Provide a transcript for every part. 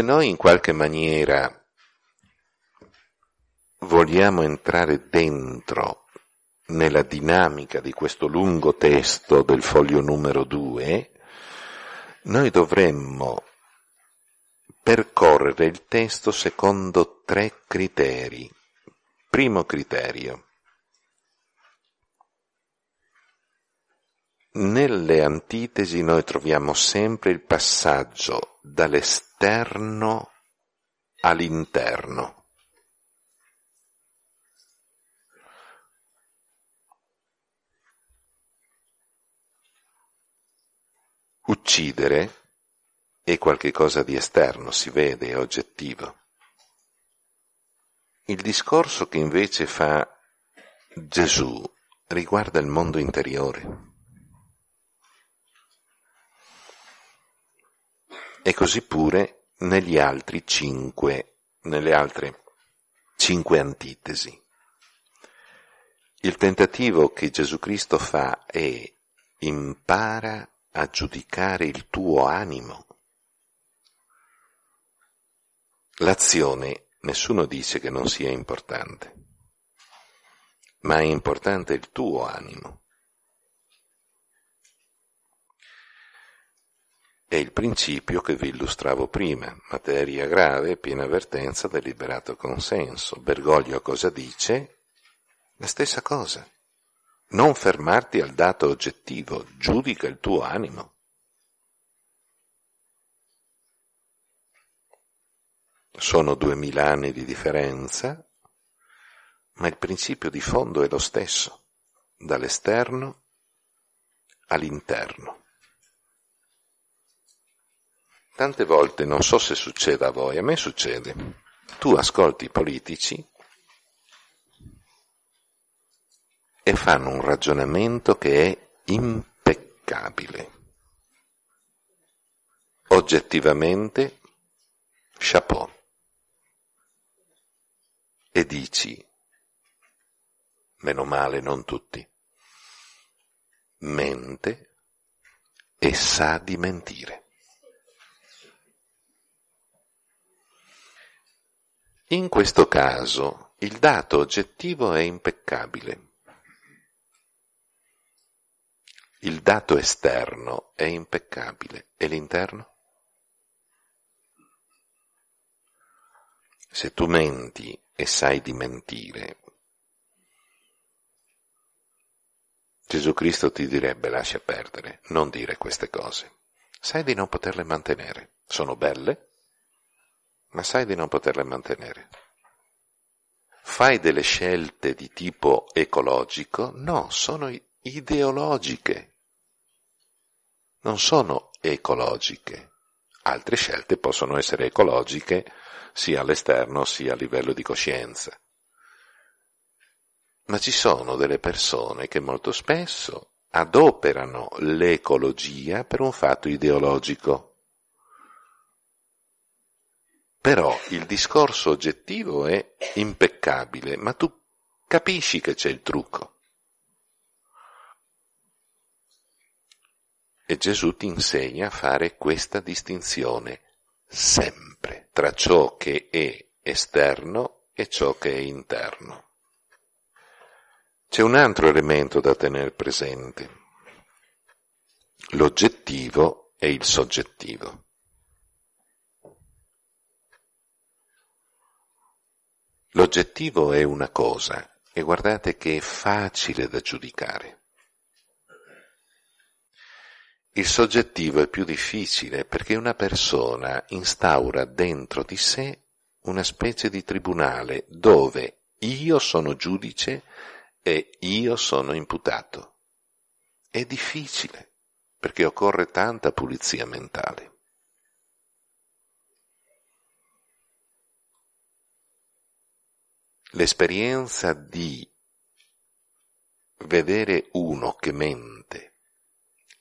se noi in qualche maniera vogliamo entrare dentro nella dinamica di questo lungo testo del foglio numero 2, noi dovremmo percorrere il testo secondo tre criteri. Primo criterio, Nelle antitesi noi troviamo sempre il passaggio dall'esterno all'interno. Uccidere è qualcosa di esterno, si vede, è oggettivo. Il discorso che invece fa Gesù riguarda il mondo interiore. e così pure negli altri cinque, nelle altre cinque antitesi. Il tentativo che Gesù Cristo fa è impara a giudicare il tuo animo. L'azione nessuno dice che non sia importante, ma è importante il tuo animo. È il principio che vi illustravo prima, materia grave, piena avvertenza, deliberato consenso. Bergoglio cosa dice? La stessa cosa. Non fermarti al dato oggettivo, giudica il tuo animo. Sono duemila anni di differenza, ma il principio di fondo è lo stesso, dall'esterno all'interno. Tante volte, non so se succede a voi, a me succede, tu ascolti i politici e fanno un ragionamento che è impeccabile. Oggettivamente, chapeau. E dici, meno male non tutti, mente e sa di mentire. In questo caso il dato oggettivo è impeccabile. Il dato esterno è impeccabile e l'interno? Se tu menti e sai di mentire, Gesù Cristo ti direbbe lascia perdere, non dire queste cose. Sai di non poterle mantenere. Sono belle, ma sai di non poterle mantenere. Fai delle scelte di tipo ecologico? No, sono ideologiche, non sono ecologiche. Altre scelte possono essere ecologiche sia all'esterno sia a livello di coscienza. Ma ci sono delle persone che molto spesso adoperano l'ecologia per un fatto ideologico però il discorso oggettivo è impeccabile, ma tu capisci che c'è il trucco. E Gesù ti insegna a fare questa distinzione sempre tra ciò che è esterno e ciò che è interno. C'è un altro elemento da tenere presente. L'oggettivo e il soggettivo. L'oggettivo è una cosa e guardate che è facile da giudicare. Il soggettivo è più difficile perché una persona instaura dentro di sé una specie di tribunale dove io sono giudice e io sono imputato. È difficile perché occorre tanta pulizia mentale. l'esperienza di vedere uno che mente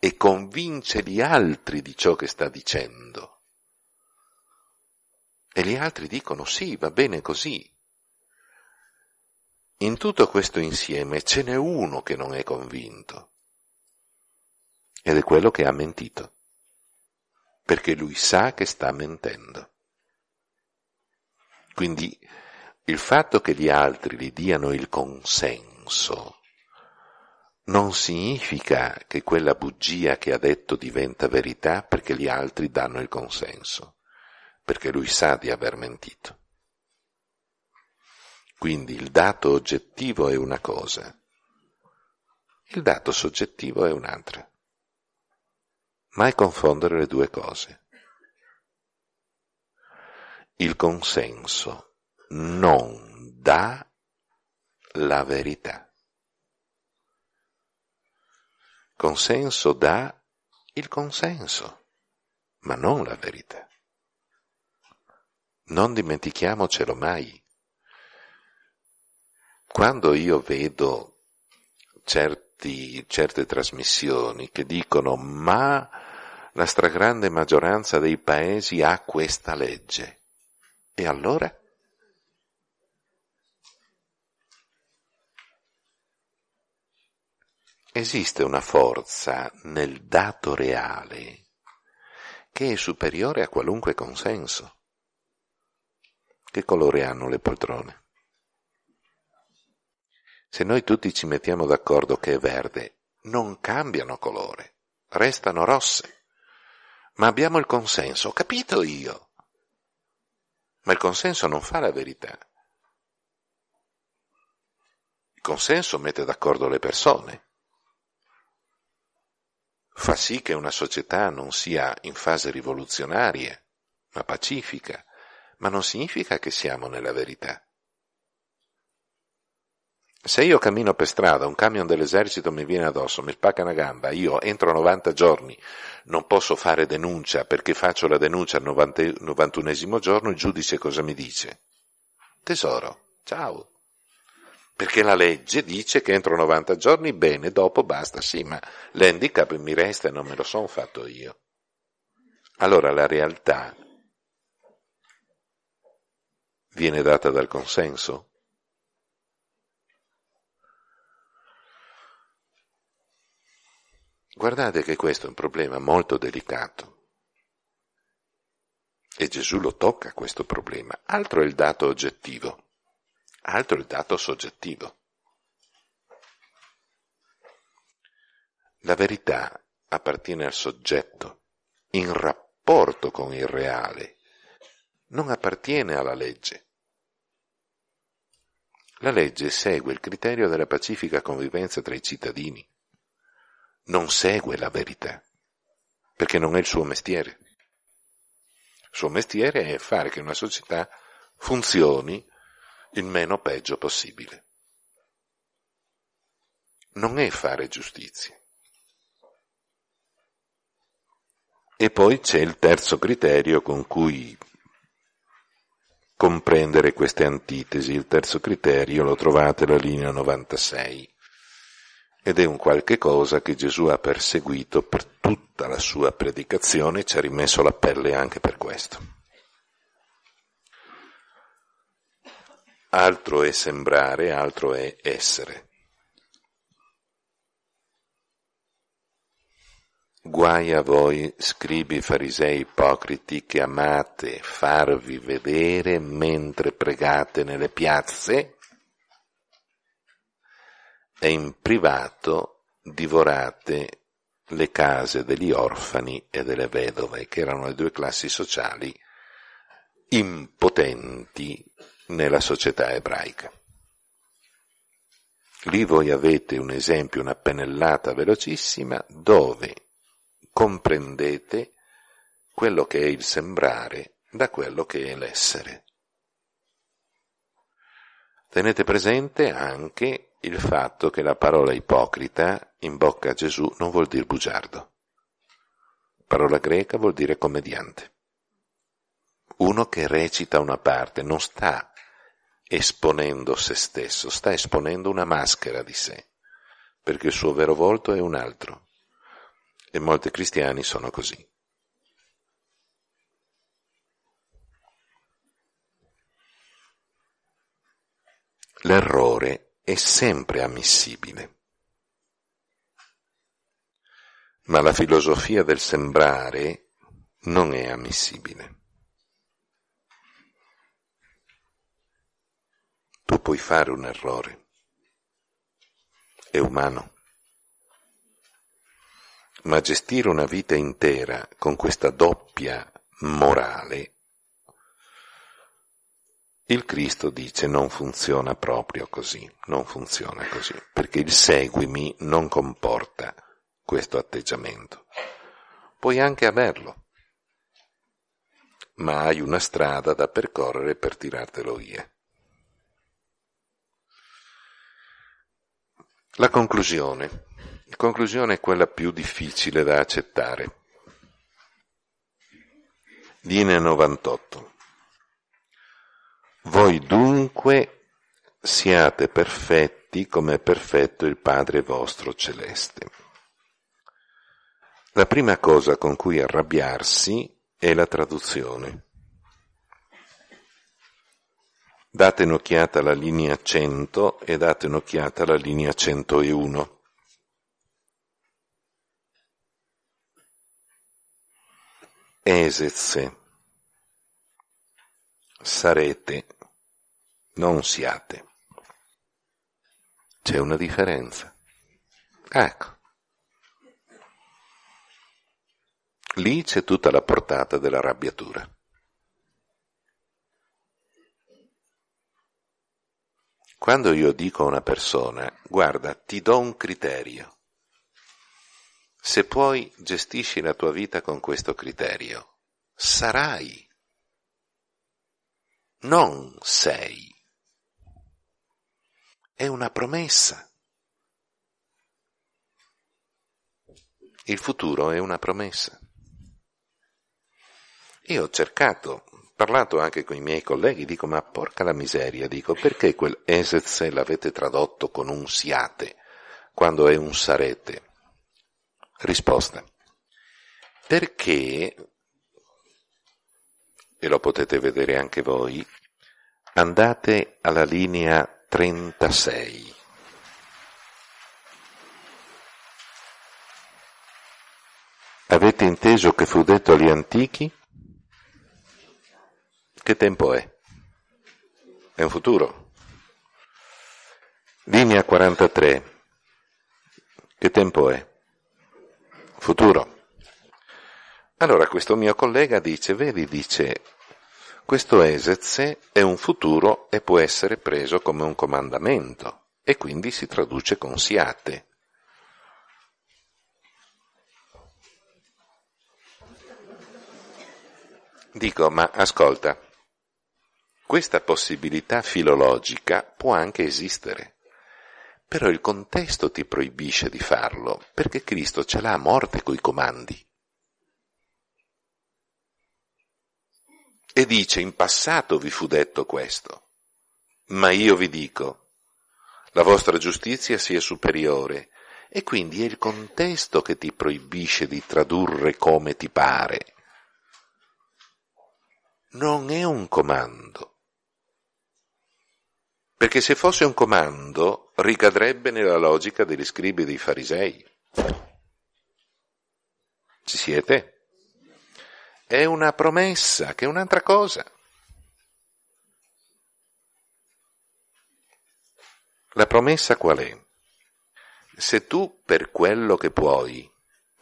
e convince gli altri di ciò che sta dicendo. E gli altri dicono sì, va bene così. In tutto questo insieme ce n'è uno che non è convinto ed è quello che ha mentito, perché lui sa che sta mentendo. Quindi il fatto che gli altri gli diano il consenso non significa che quella bugia che ha detto diventa verità perché gli altri danno il consenso, perché lui sa di aver mentito. Quindi il dato oggettivo è una cosa, il dato soggettivo è un'altra. Mai confondere le due cose. Il consenso non dà la verità. Consenso dà il consenso, ma non la verità. Non dimentichiamocelo mai. Quando io vedo certi, certe trasmissioni che dicono ma la stragrande maggioranza dei paesi ha questa legge, e allora? Esiste una forza nel dato reale che è superiore a qualunque consenso. Che colore hanno le poltrone? Se noi tutti ci mettiamo d'accordo che è verde, non cambiano colore, restano rosse. Ma abbiamo il consenso, ho capito io. Ma il consenso non fa la verità. Il consenso mette d'accordo le persone, fa sì che una società non sia in fase rivoluzionaria, ma pacifica, ma non significa che siamo nella verità. Se io cammino per strada, un camion dell'esercito mi viene addosso, mi spacca una gamba, io entro 90 giorni non posso fare denuncia perché faccio la denuncia al 91 giorno, il giudice cosa mi dice? Tesoro, ciao, perché la legge dice che entro 90 giorni, bene, dopo basta, sì, ma l'handicap mi resta e non me lo sono fatto io. Allora la realtà viene data dal consenso? Guardate che questo è un problema molto delicato. E Gesù lo tocca questo problema, altro è il dato oggettivo. Altro il dato soggettivo. La verità appartiene al soggetto in rapporto con il reale, non appartiene alla legge. La legge segue il criterio della pacifica convivenza tra i cittadini, non segue la verità, perché non è il suo mestiere. Il suo mestiere è fare che una società funzioni il meno peggio possibile. Non è fare giustizia. E poi c'è il terzo criterio con cui comprendere queste antitesi. Il terzo criterio lo trovate alla linea 96 ed è un qualche cosa che Gesù ha perseguito per tutta la sua predicazione e ci ha rimesso la pelle anche per questo. Altro è sembrare, altro è essere. Guai a voi, scribi farisei ipocriti, che amate farvi vedere mentre pregate nelle piazze e in privato divorate le case degli orfani e delle vedove, che erano le due classi sociali impotenti nella società ebraica. Lì voi avete un esempio, una pennellata velocissima, dove comprendete quello che è il sembrare da quello che è l'essere. Tenete presente anche il fatto che la parola ipocrita in bocca a Gesù non vuol dire bugiardo. Parola greca vuol dire commediante. Uno che recita una parte non sta esponendo se stesso, sta esponendo una maschera di sé, perché il suo vero volto è un altro. E molti cristiani sono così. L'errore è sempre ammissibile. Ma la filosofia del sembrare non è ammissibile. tu puoi fare un errore. È umano. Ma gestire una vita intera con questa doppia morale, il Cristo dice non funziona proprio così, non funziona così, perché il seguimi non comporta questo atteggiamento. Puoi anche averlo, ma hai una strada da percorrere per tirartelo via. La conclusione. La conclusione è quella più difficile da accettare. Linea 98. Voi dunque siate perfetti come è perfetto il Padre vostro celeste. La prima cosa con cui arrabbiarsi è la traduzione date un'occhiata alla linea 100 e date un'occhiata alla linea 101. Esez sarete, non siate. C'è una differenza. Ecco. Lì c'è tutta la portata della rabbiatura. Quando io dico a una persona, guarda, ti do un criterio. Se puoi, gestisci la tua vita con questo criterio. Sarai. Non sei. È una promessa. Il futuro è una promessa. Io ho cercato parlato anche con i miei colleghi, dico ma porca la miseria, dico perché quel esetse l'avete tradotto con un siate quando è un sarete? Risposta. Perché, e lo potete vedere anche voi, andate alla linea 36. Avete inteso che fu detto agli antichi? Che tempo è? È un futuro. Linea 43. Che tempo è? Futuro. Allora questo mio collega dice, vedi, dice, questo esetse è un futuro e può essere preso come un comandamento e quindi si traduce con siate. Dico, ma ascolta, questa possibilità filologica può anche esistere, però il contesto ti proibisce di farlo, perché Cristo ce l'ha a morte coi comandi. E dice, in passato vi fu detto questo, ma io vi dico, la vostra giustizia sia superiore, e quindi è il contesto che ti proibisce di tradurre come ti pare. Non è un comando perché se fosse un comando ricadrebbe nella logica degli scribi e dei farisei. Ci siete? È una promessa che è un'altra cosa. La promessa qual è? Se tu per quello che puoi,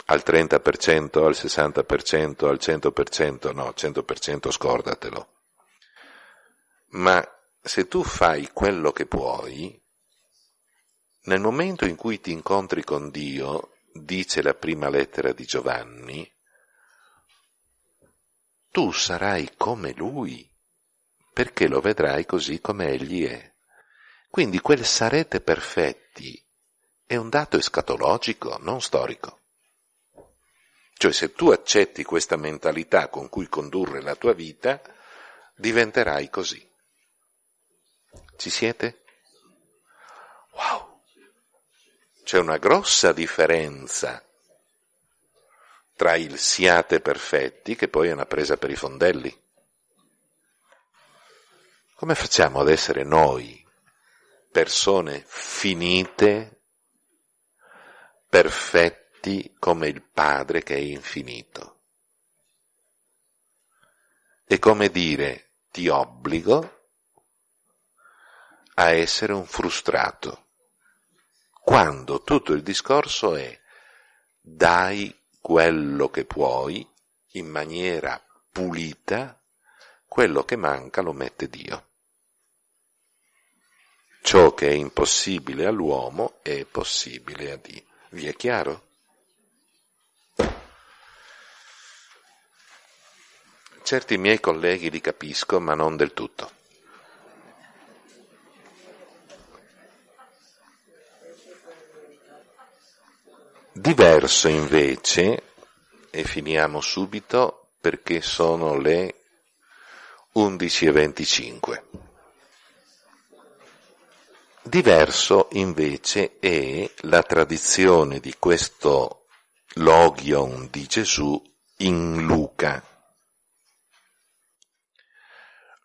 al 30%, al 60%, al 100%, no, 100% scordatelo, ma se tu fai quello che puoi, nel momento in cui ti incontri con Dio, dice la prima lettera di Giovanni, tu sarai come Lui, perché lo vedrai così come Egli è. Quindi quel sarete perfetti è un dato escatologico, non storico. Cioè se tu accetti questa mentalità con cui condurre la tua vita, diventerai così. Ci siete? Wow! C'è una grossa differenza tra il siate perfetti, che poi è una presa per i fondelli. Come facciamo ad essere noi persone finite, perfetti come il Padre che è infinito? È come dire ti obbligo a essere un frustrato. Quando tutto il discorso è dai quello che puoi in maniera pulita, quello che manca lo mette Dio. Ciò che è impossibile all'uomo è possibile a Dio. Vi è chiaro? Certi miei colleghi li capisco, ma non del tutto. Diverso invece, e finiamo subito perché sono le 11.25. Diverso invece è la tradizione di questo logion di Gesù in Luca.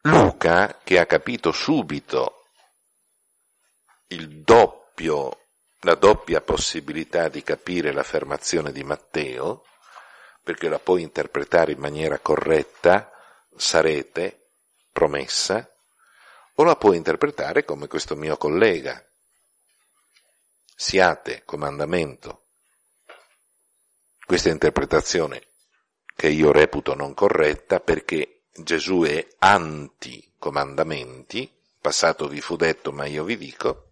Luca, che ha capito subito il doppio la doppia possibilità di capire l'affermazione di Matteo, perché la puoi interpretare in maniera corretta, sarete, promessa, o la puoi interpretare come questo mio collega, siate, comandamento. Questa interpretazione che io reputo non corretta perché Gesù è anti comandamenti, passato vi fu detto ma io vi dico,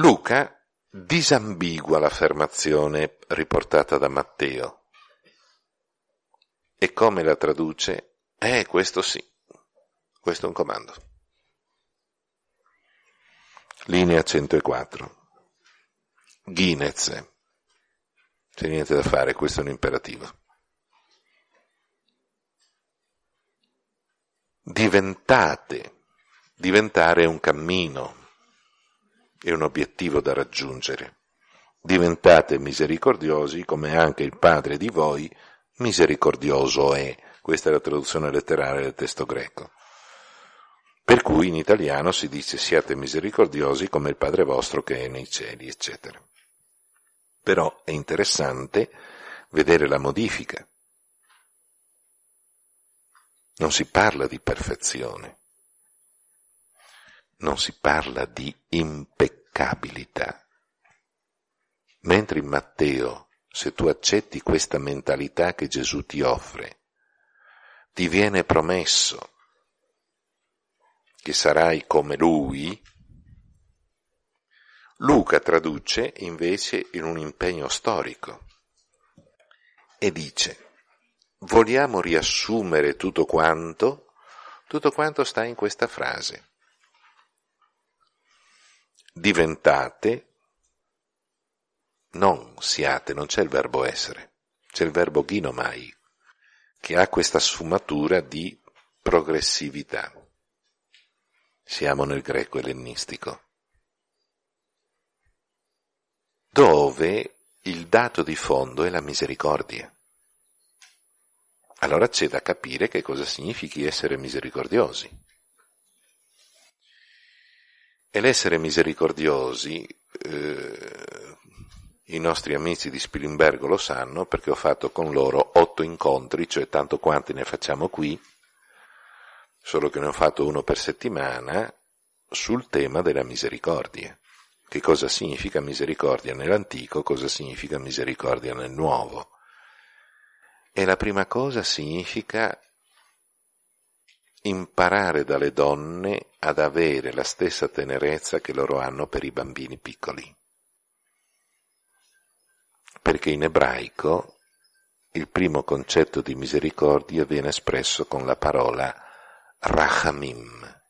Luca disambigua l'affermazione riportata da Matteo. E come la traduce? Eh, questo sì, questo è un comando. Linea 104. Ghinez. C'è niente da fare, questo è un imperativo. Diventate. Diventare un cammino, è un obiettivo da raggiungere. Diventate misericordiosi come anche il Padre di voi misericordioso è. Questa è la traduzione letterale del testo greco. Per cui in italiano si dice siate misericordiosi come il Padre vostro che è nei cieli, eccetera. Però è interessante vedere la modifica. Non si parla di perfezione, non si parla di impeccabilità. Mentre in Matteo, se tu accetti questa mentalità che Gesù ti offre, ti viene promesso che sarai come lui, Luca traduce invece in un impegno storico e dice, vogliamo riassumere tutto quanto, tutto quanto sta in questa frase diventate, non siate, non c'è il verbo essere, c'è il verbo ghinomai, che ha questa sfumatura di progressività. Siamo nel greco ellenistico, dove il dato di fondo è la misericordia. Allora c'è da capire che cosa significhi essere misericordiosi. E l'essere misericordiosi, eh, i nostri amici di Spilimbergo lo sanno perché ho fatto con loro otto incontri, cioè tanto quanti ne facciamo qui, solo che ne ho fatto uno per settimana, sul tema della misericordia. Che cosa significa misericordia nell'antico, cosa significa misericordia nel nuovo. E la prima cosa significa imparare dalle donne ad avere la stessa tenerezza che loro hanno per i bambini piccoli. Perché in ebraico il primo concetto di misericordia viene espresso con la parola rachamim,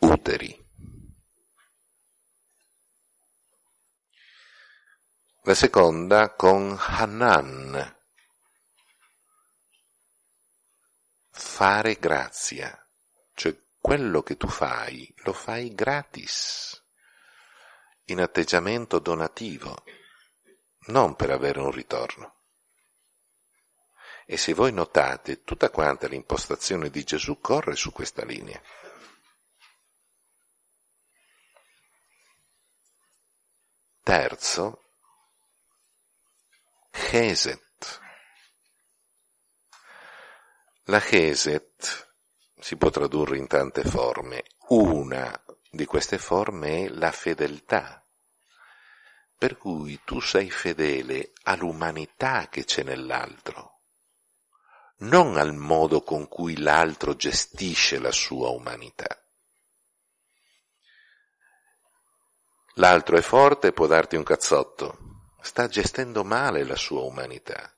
uteri. La seconda con Hanan, fare grazia, cioè quello che tu fai lo fai gratis, in atteggiamento donativo, non per avere un ritorno. E se voi notate, tutta quanta l'impostazione di Gesù corre su questa linea. Terzo, Chesed, La Cheset si può tradurre in tante forme. Una di queste forme è la fedeltà, per cui tu sei fedele all'umanità che c'è nell'altro, non al modo con cui l'altro gestisce la sua umanità. L'altro è forte e può darti un cazzotto, sta gestendo male la sua umanità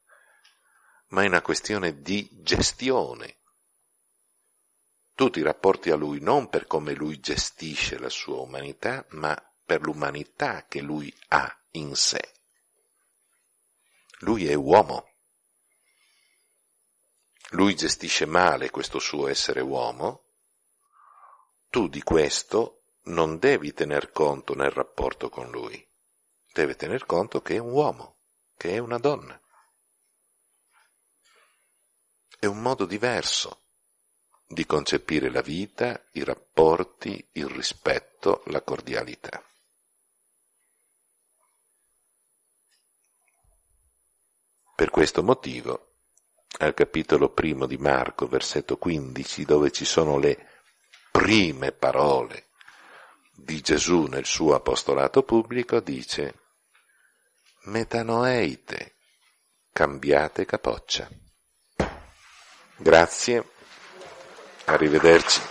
ma è una questione di gestione. Tu ti rapporti a lui non per come lui gestisce la sua umanità, ma per l'umanità che lui ha in sé. Lui è uomo. Lui gestisce male questo suo essere uomo. Tu di questo non devi tener conto nel rapporto con lui. Deve tener conto che è un uomo, che è una donna è un modo diverso di concepire la vita, i rapporti, il rispetto, la cordialità. Per questo motivo, al capitolo primo di Marco, versetto 15, dove ci sono le prime parole di Gesù nel suo apostolato pubblico, dice Metanoeite, cambiate capoccia. Grazie, arrivederci.